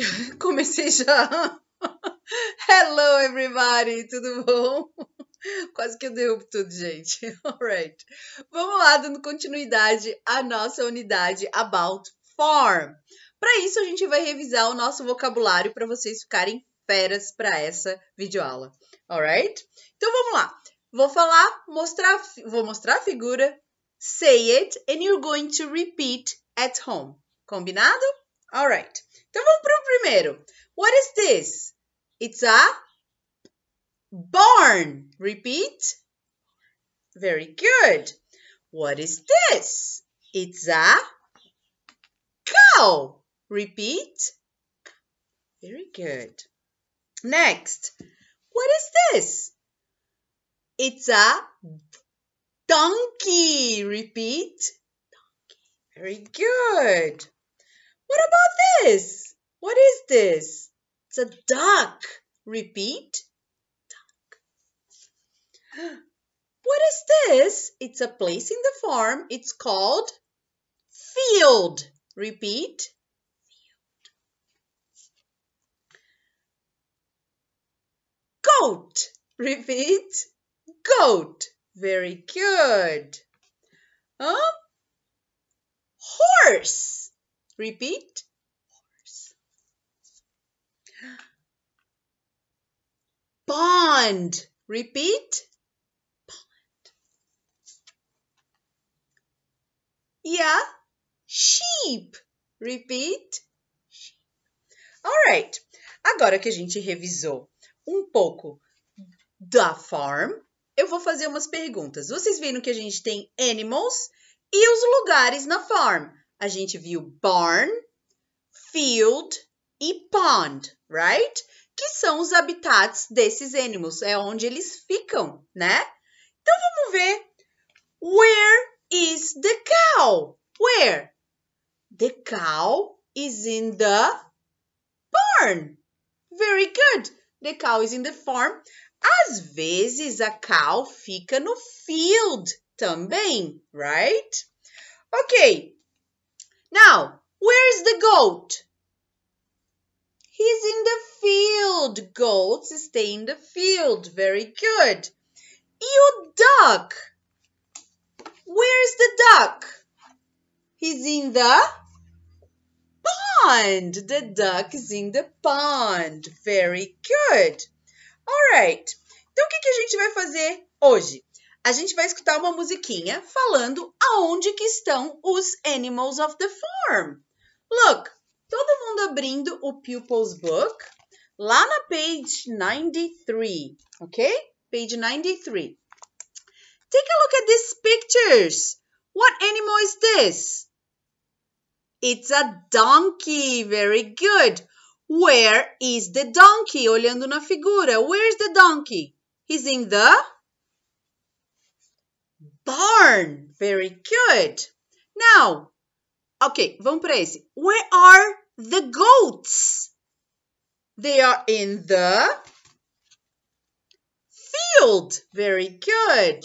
Comecei já. Hello, everybody, tudo bom? Quase que eu derrubo tudo, gente. Alright. Vamos lá, dando continuidade à nossa unidade About Form. Para isso, a gente vai revisar o nosso vocabulário para vocês ficarem feras para essa videoaula. Alright? Então vamos lá. Vou falar, mostrar, vou mostrar a figura, say it, and you're going to repeat at home. Combinado? Alright. Então vamos para o primeiro. What is this? It's a barn. Repeat. Very good. What is this? It's a cow. Repeat. Very good. Next. What is this? It's a donkey. Repeat. Donkey. Very good. What about this? What is this? It's a duck. Repeat. Duck. What is this? It's a place in the farm. It's called field. Repeat. Field. Goat. Repeat. Goat. Very good. Huh? Horse. Repeat. Horse. Pond. Repeat. Pond. Yeah. Sheep. Repeat. Alright. Agora que a gente revisou um pouco da farm, eu vou fazer umas perguntas. Vocês viram que a gente tem animals e os lugares na farm a gente viu barn, field e pond, right? Que são os habitats desses animals, é onde eles ficam, né? Então vamos ver. Where is the cow? Where? The cow is in the barn. Very good. The cow is in the farm. Às vezes a cow fica no field também, right? Ok. Now, where's the goat? He's in the field. Goats stay in the field. Very good. You duck. Where's the duck? He's in the pond. The duck is in the pond. Very good. Alright. Então, o que, que a gente vai fazer hoje? a gente vai escutar uma musiquinha falando aonde que estão os Animals of the Farm. Look, todo mundo abrindo o Pupil's Book lá na page 93, ok? Page 93. Take a look at these pictures. What animal is this? It's a donkey. Very good. Where is the donkey? Olhando na figura, Where is the donkey? He's in the Horn, Very good. Now, ok, vamos para esse. Where are the goats? They are in the field. Very good.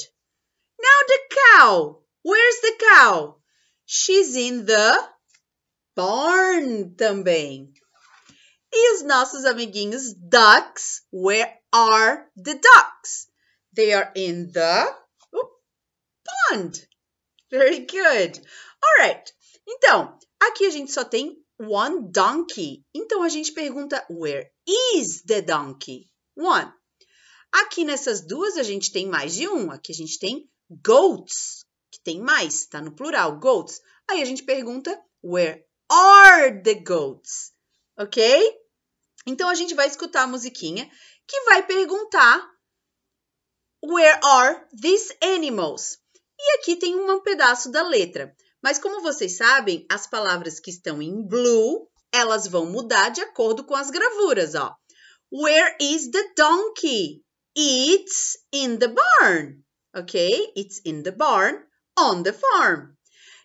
Now the cow. Where's the cow? She's in the barn também. E os nossos amiguinhos ducks. Where are the ducks? They are in the pond. Very good. Alright. Então, aqui a gente só tem one donkey. Então a gente pergunta where is the donkey? One. Aqui nessas duas a gente tem mais de um. Aqui a gente tem goats, que tem mais, está no plural, goats. Aí a gente pergunta where are the goats? Ok? Então a gente vai escutar a musiquinha que vai perguntar where are these animals? E aqui tem um pedaço da letra. Mas como vocês sabem, as palavras que estão em blue, elas vão mudar de acordo com as gravuras, ó. Where is the donkey? It's in the barn. Ok? It's in the barn, on the farm.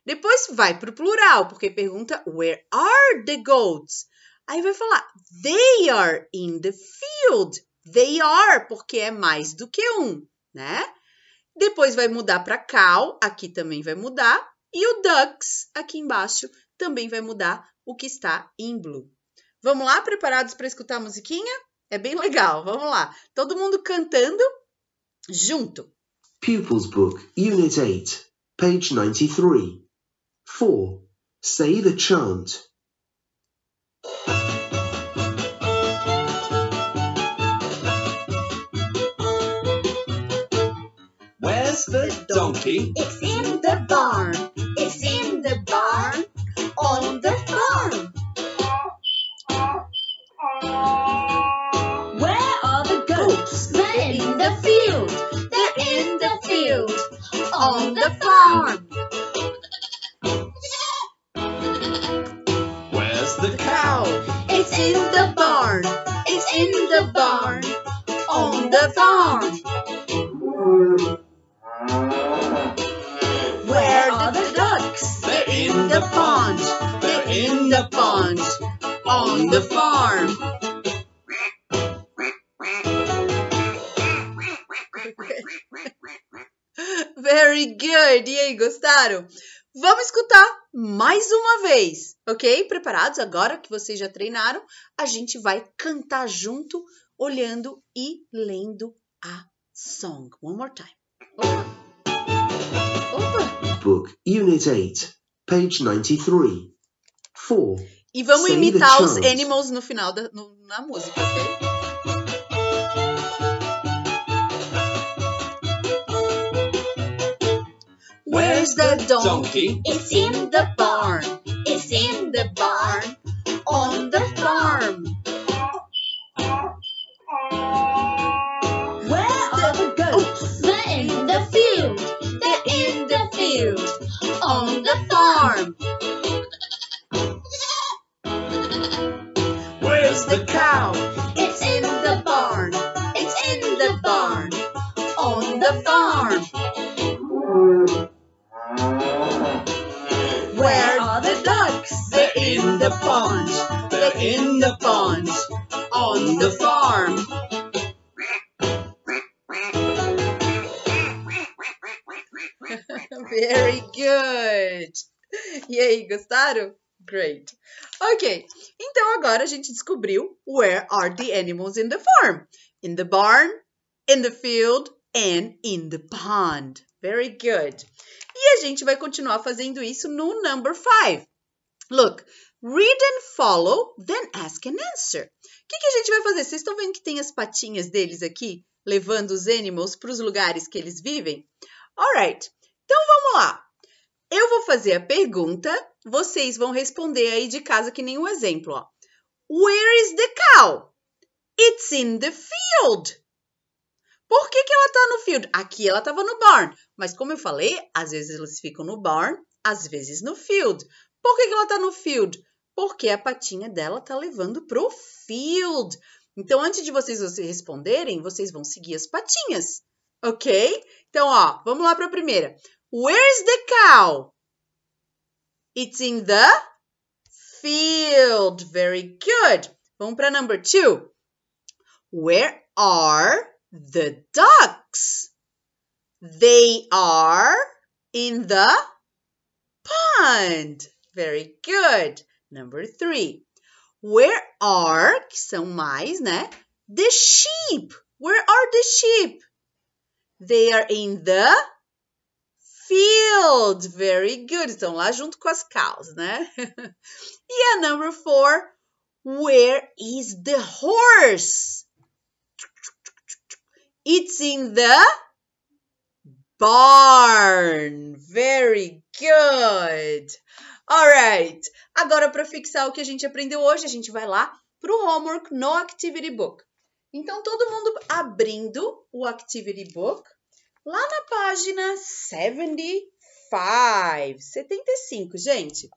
Depois vai para o plural, porque pergunta where are the goats? Aí vai falar they are in the field. They are, porque é mais do que um, né? Depois vai mudar para cow, aqui também vai mudar. E o ducks, aqui embaixo, também vai mudar o que está em blue. Vamos lá, preparados para escutar a musiquinha? É bem legal, vamos lá. Todo mundo cantando junto. Pupils Book, Unit 8, page 93. 4. Say the chant. the Donkey. It's in the barn. It's in the barn. On the farm. Where are the goats? They're in the field. They're in the field. On the farm. Where's the cow? It's in the barn. It's in the barn. On the farm. the farm. Very good! E aí, gostaram? Vamos escutar mais uma vez, ok? Preparados? Agora que vocês já treinaram, a gente vai cantar junto, olhando e lendo a song. One more time. Opa! Opa! Book Unit 8, page 93. 4. E vamos Sem imitar os Animals no final da, no, na música, ok? Where's the donkey? It's in the barn. It's in the barn. On the farm. Where are the goats? They're in the field. They're in the field. On the farm. on the farm. Very good. E aí, gostaram? Great. Ok, então agora a gente descobriu where are the animals in the farm? In the barn, in the field and in the pond. Very good. E a gente vai continuar fazendo isso no number 5. Look, read and follow, then ask and answer. O que, que a gente vai fazer? Vocês estão vendo que tem as patinhas deles aqui, levando os animals para os lugares que eles vivem? Alright, então vamos lá. Eu vou fazer a pergunta, vocês vão responder aí de casa que nem um exemplo. Ó. Where is the cow? It's in the field. Por que, que ela está no field? Aqui ela estava no barn, mas como eu falei, às vezes eles ficam no barn, às vezes no field. Por que, que ela está no field? Porque a patinha dela está levando para o field. Então, antes de vocês responderem, vocês vão seguir as patinhas, ok? Então, ó, vamos lá para a primeira. Where's the cow? It's in the field. Very good. Vamos para number two. Where are the ducks? They are in the pond. Very good. Number three. Where are, que são mais, né? The sheep. Where are the sheep? They are in the field. Very good. Estão lá junto com as cows, né? e a number four. Where is the horse? It's in the barn. Very good. Alright! Agora, para fixar o que a gente aprendeu hoje, a gente vai lá para o homework no Activity Book. Então, todo mundo abrindo o Activity Book, lá na página 75, 75, gente.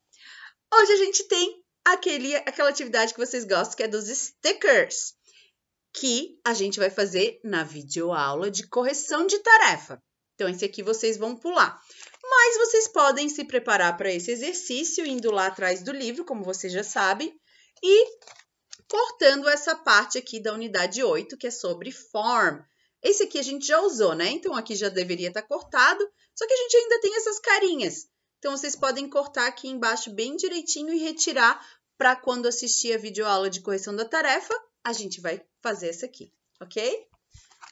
Hoje a gente tem aquele, aquela atividade que vocês gostam, que é dos stickers, que a gente vai fazer na videoaula de correção de tarefa. Então, esse aqui vocês vão pular. Mas vocês podem se preparar para esse exercício indo lá atrás do livro, como vocês já sabem, e cortando essa parte aqui da unidade 8, que é sobre form. Esse aqui a gente já usou, né? Então, aqui já deveria estar tá cortado, só que a gente ainda tem essas carinhas. Então, vocês podem cortar aqui embaixo bem direitinho e retirar para quando assistir a videoaula de correção da tarefa, a gente vai fazer essa aqui, ok?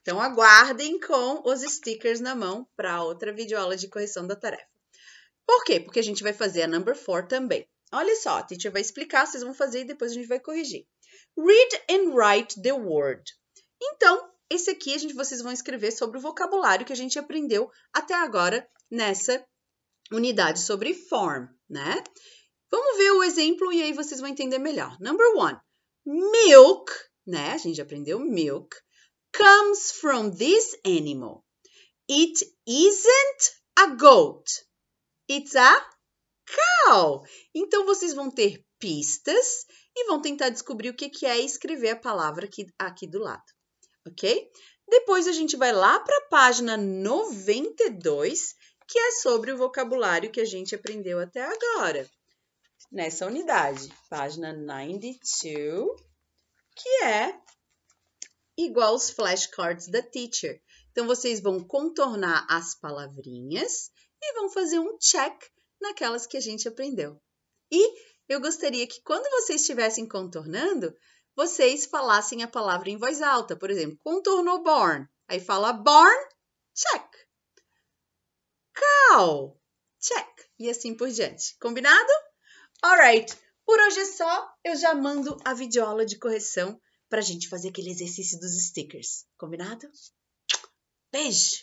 Então, aguardem com os stickers na mão para outra videoaula de correção da tarefa. Por quê? Porque a gente vai fazer a number 4 também. Olha só, a teacher vai explicar, vocês vão fazer e depois a gente vai corrigir. Read and write the word. Então, esse aqui a gente, vocês vão escrever sobre o vocabulário que a gente aprendeu até agora nessa unidade sobre form, né? Vamos ver o exemplo e aí vocês vão entender melhor. Number one, milk, né? A gente aprendeu milk comes from this animal. It isn't a goat. It's a cow. Então vocês vão ter pistas e vão tentar descobrir o que é e escrever a palavra aqui, aqui do lado, ok? Depois a gente vai lá para a página 92, que é sobre o vocabulário que a gente aprendeu até agora, nessa unidade, página 92, que é igual os flashcards da teacher. Então, vocês vão contornar as palavrinhas e vão fazer um check naquelas que a gente aprendeu. E eu gostaria que quando vocês estivessem contornando, vocês falassem a palavra em voz alta. Por exemplo, contornou born. Aí fala born, check. Cow, check. E assim por diante. Combinado? Alright. Por hoje é só. Eu já mando a videoaula de correção para a gente fazer aquele exercício dos stickers. Combinado? Beijo!